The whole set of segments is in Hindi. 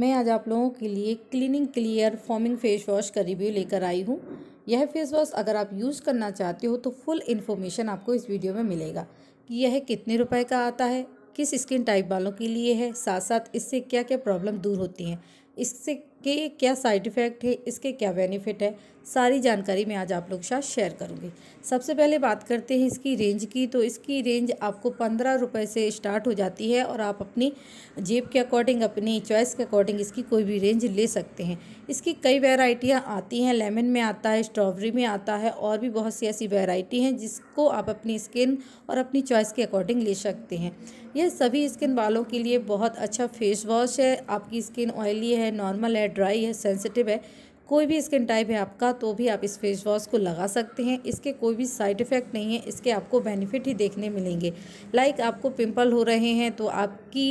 मैं आज आप लोगों के लिए cleaning clear foaming face wash का रिव्यू लेकर आई हूँ यह फेस वॉश अगर आप यूज़ करना चाहते हो तो फुल इन्फॉर्मेशन आपको इस वीडियो में मिलेगा कि यह कितने रुपए का आता है किस स्किन टाइप वालों के लिए है साथ साथ इससे क्या क्या प्रॉब्लम दूर होती हैं इससे के क्या साइड इफ़ेक्ट है इसके क्या बेनिफिट है सारी जानकारी मैं आज आप लोग के साथ शेयर करूँगी सबसे पहले बात करते हैं इसकी रेंज की तो इसकी रेंज आपको पंद्रह रुपये से स्टार्ट हो जाती है और आप अपनी जेब के अकॉर्डिंग अपनी चॉइस के अकॉर्डिंग इसकी कोई भी रेंज ले सकते हैं इसकी कई वेराइटियाँ आती हैं लेमन में आता है स्ट्रॉबेरी में आता है और भी बहुत सी ऐसी वेराइटी हैं जिसको आप अपनी स्किन और अपनी चॉइस के अकॉर्डिंग ले सकते हैं यह सभी स्किन वालों के लिए बहुत अच्छा फेस वॉश है आपकी स्किन ऑयली है नॉर्मल है ड्राई है सेंसिटिव है कोई भी स्किन टाइप है आपका तो भी आप इस फेस वॉश को लगा सकते हैं इसके कोई भी साइड इफ़ेक्ट नहीं है इसके आपको बेनिफिट ही देखने मिलेंगे लाइक आपको पिंपल हो रहे हैं तो आपकी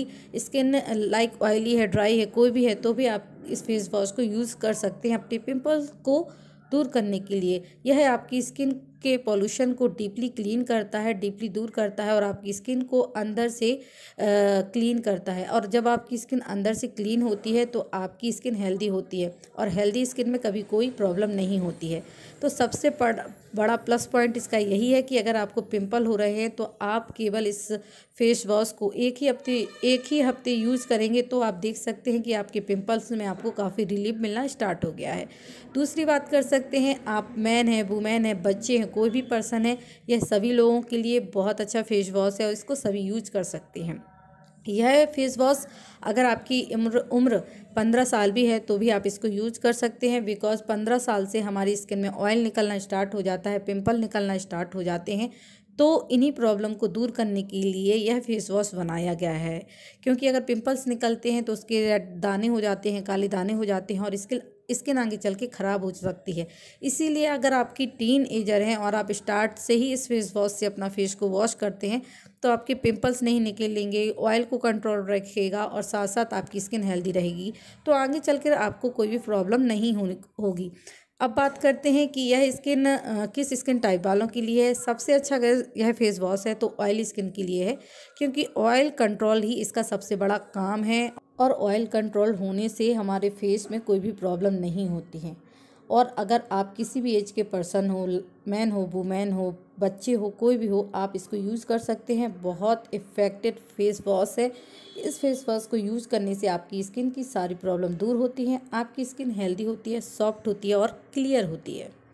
स्किन लाइक ऑयली है ड्राई है कोई भी है तो भी आप इस फेस वॉश को यूज़ कर सकते हैं अपने पिम्पल को दूर करने के लिए यह आपकी स्किन के पोल्यूशन को डीपली क्लीन करता है डीपली दूर करता है और आपकी स्किन को अंदर से आ, क्लीन करता है और जब आपकी स्किन अंदर से क्लीन होती है तो आपकी स्किन हेल्दी होती है और हेल्दी स्किन में कभी कोई प्रॉब्लम नहीं होती है तो सबसे बड़ा प्लस पॉइंट इसका यही है कि अगर आपको पिंपल हो रहे हैं तो आप केवल इस फेस वॉश को एक ही हफ्ते एक ही हफ्ते यूज़ करेंगे तो आप देख सकते हैं कि आपके पिंपल्स में आपको काफ़ी रिलीफ मिलना स्टार्ट हो गया है दूसरी बात कर सकते हैं आप मैन है वुमेन है बच्चे हैं हैं कोई भी पर्सन है यह सभी लोगों के लिए बहुत अच्छा फेस वॉश है और इसको सभी यूज कर सकते हैं यह फेस वॉश अगर आपकी उम्र उम्र पंद्रह साल भी है तो भी आप इसको यूज कर सकते हैं बिकॉज पंद्रह साल से हमारी स्किन में ऑयल निकलना स्टार्ट हो जाता है पिंपल निकलना स्टार्ट हो जाते हैं तो इन्हीं प्रॉब्लम को दूर करने के लिए यह फेस वॉश बनाया गया है क्योंकि अगर पिंपल्स निकलते हैं तो उसके दाने हो जाते हैं काले दाने हो जाते हैं और स्किन इसके आगे चल के ख़राब हो सकती है इसीलिए अगर आपकी टीन एजर हैं और आप स्टार्ट से ही इस फेस वॉश से अपना फेस को वॉश करते हैं तो आपके पिंपल्स नहीं निकलेंगे ऑयल को कंट्रोल रखेगा और साथ साथ आपकी स्किन हेल्दी रहेगी तो आगे चल कर आपको कोई भी प्रॉब्लम नहीं होगी अब बात करते हैं कि यह स्किन किस स्किन टाइप वालों के लिए है सबसे अच्छा अगर यह फेस वॉश है तो ऑयल स्किन के लिए है क्योंकि ऑयल कंट्रोल ही इसका सबसे बड़ा काम है और ऑयल कंट्रोल होने से हमारे फेस में कोई भी प्रॉब्लम नहीं होती है और अगर आप किसी भी एज के पर्सन हो मैन हो वुमेन हो बच्चे हो कोई भी हो आप इसको यूज़ कर सकते हैं बहुत इफ़ेक्टेड फेस वॉश है इस फेस वॉश को यूज़ करने से आपकी स्किन की सारी प्रॉब्लम दूर होती है आपकी स्किन हेल्दी होती है सॉफ्ट होती है और क्लियर होती है